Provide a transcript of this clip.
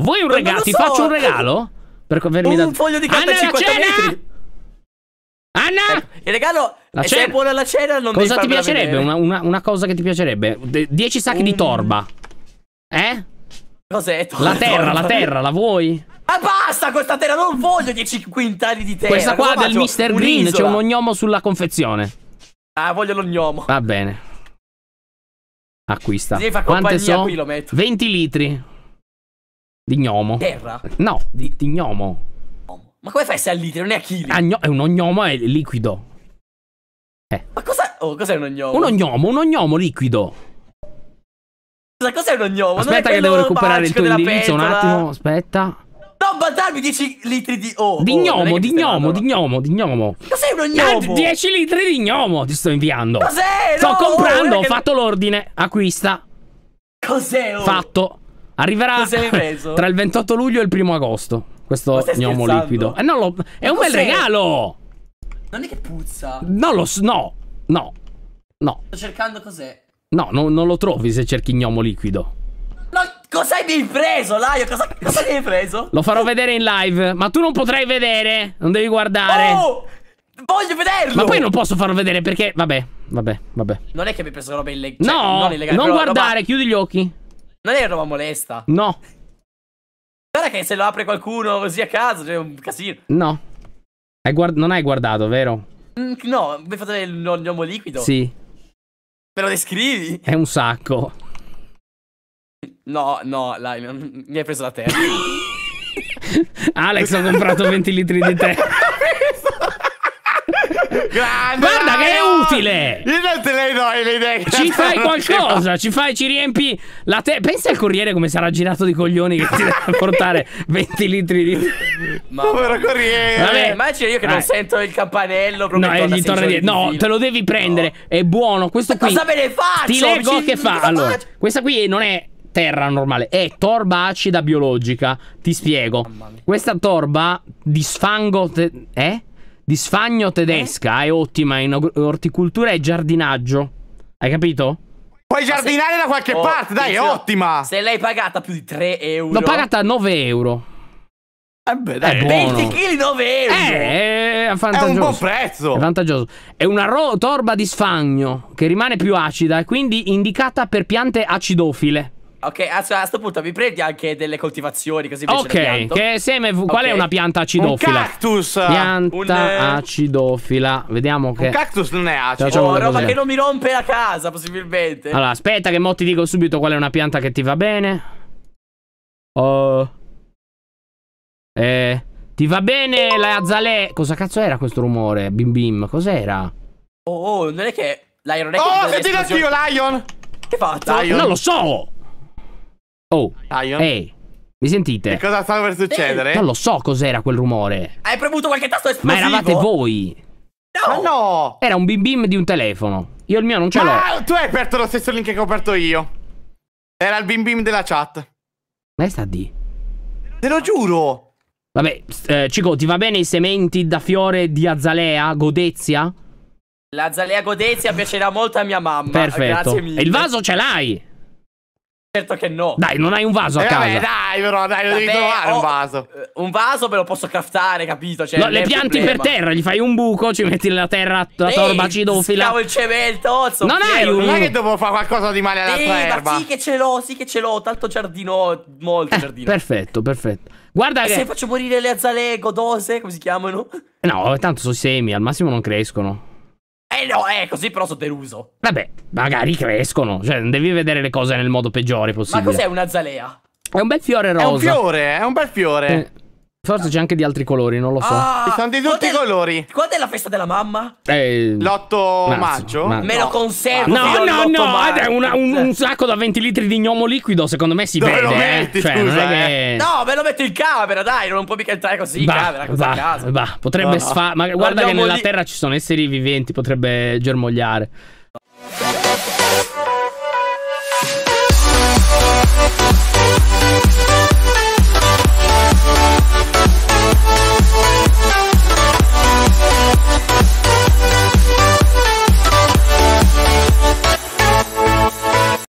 Vuoi un eh, regalo? Ti so. faccio un regalo? Per avermi dato... Un foglio di carta Anna, 50 metri. Anna! Ecco, il regalo la se è buona la cena non Cosa ti piacerebbe? Una, una, una, cosa che ti piacerebbe? 10 sacchi mm. di torba. Eh? Cos'è? La terra, la terra, la vuoi? Ah basta questa terra, non voglio 10 quintali di terra. Questa qua è del Mr. Green, c'è un ognomo sulla confezione. Ah, voglio l'ognomo. Va bene. Acquista. Quante sono? 20 litri. Di gnomo. Terra? No, di, di gnomo. Ma come fai se al litro? Non è a chili? Agno- ah, è un ognomo è liquido. Eh. Ma cosa... Oh, cos'è un ognomo? Un ognomo, un ognomo liquido. Cosa cos'è un ognomo? Aspetta che devo recuperare il tuo indirizzo un attimo, aspetta. Non mandarmi 10 litri di... Oh, di gnomo, oh, di gnomo, di gnomo, di gnomo. Cos'è un ognomo? 10 ah, litri di gnomo ti sto inviando. Cos'è? No, sto comprando, oh, ho che... fatto l'ordine, acquista. Cos'è? Oh? Fatto. Arriverà tra il 28 luglio e il 1 agosto. Questo gnomo liquido. Eh, lo, è un bel regalo. Non è che puzza. Non lo so. No, no, no. Sto cercando cos'è. No, no, non lo trovi se cerchi gnomo liquido. No, cos'hai mi preso, Laio? Cosa, cosa hai preso? Lo farò vedere in live, ma tu non potrai vedere. Non devi guardare. Oh! Voglio vederlo! Ma poi non posso farlo vedere perché. Vabbè, vabbè, vabbè. Non è che mi hai preso roba illegale. Cioè, no, non, non guardare, roba... chiudi gli occhi. Non è roba molesta. No. Guarda che se lo apre qualcuno così a caso, cioè un casino. No. Hai non hai guardato, vero? Mm, no, mi hai fatto liquido. Sì. Me lo descrivi? È un sacco. No, no, là, mi hai preso la terra. Alex ha comprato 20 litri di tè. Grande, Guarda Mario! che è oh! utile! Io non te le do le idee. Ci fai qualcosa, ci fai, ci riempi la te. Pensa al corriere come sarà girato di coglioni che ti deve portare 20 litri di. Ma povero corriere! Vabbè, immagino io che non eh. sento il campanello. Proprio no, eh, gli torna dietro. No, te lo devi prendere. No. È buono. Questo Ma qui. Cosa me ne faccio? Ti leggo ci... che fa. Allora, questa qui non è terra normale, è torba acida biologica. Ti spiego. Questa torba di sfango. Te... Eh? di sfagno tedesca eh? è ottima in orticoltura e giardinaggio. Hai capito? Puoi giardinare se... da qualche oh, parte, dai, è ottima. Se l'hai pagata più di 3 euro. L'ho pagata 9 euro. Eh beh, dai, 20 kg 9 euro. Eh, è, è un buon prezzo. È vantaggioso. È una torba di sfagno che rimane più acida e quindi indicata per piante acidofile. Ok, a questo punto mi prendi anche delle coltivazioni così Ok, che seme, okay. qual è una pianta acidofila? Un cactus Pianta un, eh, acidofila Vediamo che Un cactus non è acido Oh, roba che non mi rompe la casa possibilmente Allora, aspetta che mo ti dico subito qual è una pianta che ti va bene Oh Eh Ti va bene la azale Cosa cazzo era questo rumore? Bim bim, cos'era? Oh, oh, non è che Lion, non è che Oh, senti anch'io, Lion Che fatto? Lion? Non lo so Oh, Ion? Ehi, mi sentite? Che cosa stava per succedere? Non lo so cos'era quel rumore. Hai premuto qualche tasto esplosivo? Ma eravate voi. No! Ma no! Era un bim bim di un telefono. Io il mio non ce l'ho. Ah, tu hai aperto lo stesso link che ho aperto io. Era il bim bim della chat. Ma è sta di? Te lo giuro! Vabbè, eh, Cico, ti va bene i sementi da fiore di azalea, godezia? L'azalea godezia piacerà molto a mia mamma. Perfetto. E il vaso ce l'hai? Certo che no. Dai, non hai un vaso a eh, casa. Vabbè, dai, però, dai, lo devi trovare un oh, vaso. Eh, un vaso me lo posso craftare, capito? Cioè, no, le pianti per terra, gli fai un buco, ci metti la terra, la torba, ci dofi la... il cemento, ozzo, Non hai un... Non è che devo fare qualcosa di male alla Ehi, tua erba. sì che ce l'ho, sì che ce l'ho, tanto giardino, molto eh, giardino. Perfetto, perfetto. Guarda e che... se faccio morire le azalee godose, come si chiamano? No, tanto sono semi, al massimo non crescono. Eh no, è così però sono deluso. Vabbè, magari crescono. Cioè, non devi vedere le cose nel modo peggiore possibile. Ma cos'è una zalea? È un bel fiore rosa. È un fiore, è un bel fiore. Eh, Forse c'è anche di altri colori, non lo so. Ah, Ci sono di tutti i colori. Quando è la festa della mamma? Eh, L'8 maggio? Ma... Me lo conservo. No, no, no. Maggio. Una, un, un, sacco da 20 litri di gnomo liquido, secondo me si Dove vede. Lo eh. metti, eh. cioè, scusa, che... eh. No, me lo metto in camera, dai. Non puoi mica entrare così in camera. Così bah, a casa. Bah, potrebbe no, sfare. Ma guarda che nella terra ci sono esseri viventi, potrebbe germogliare. No. Thank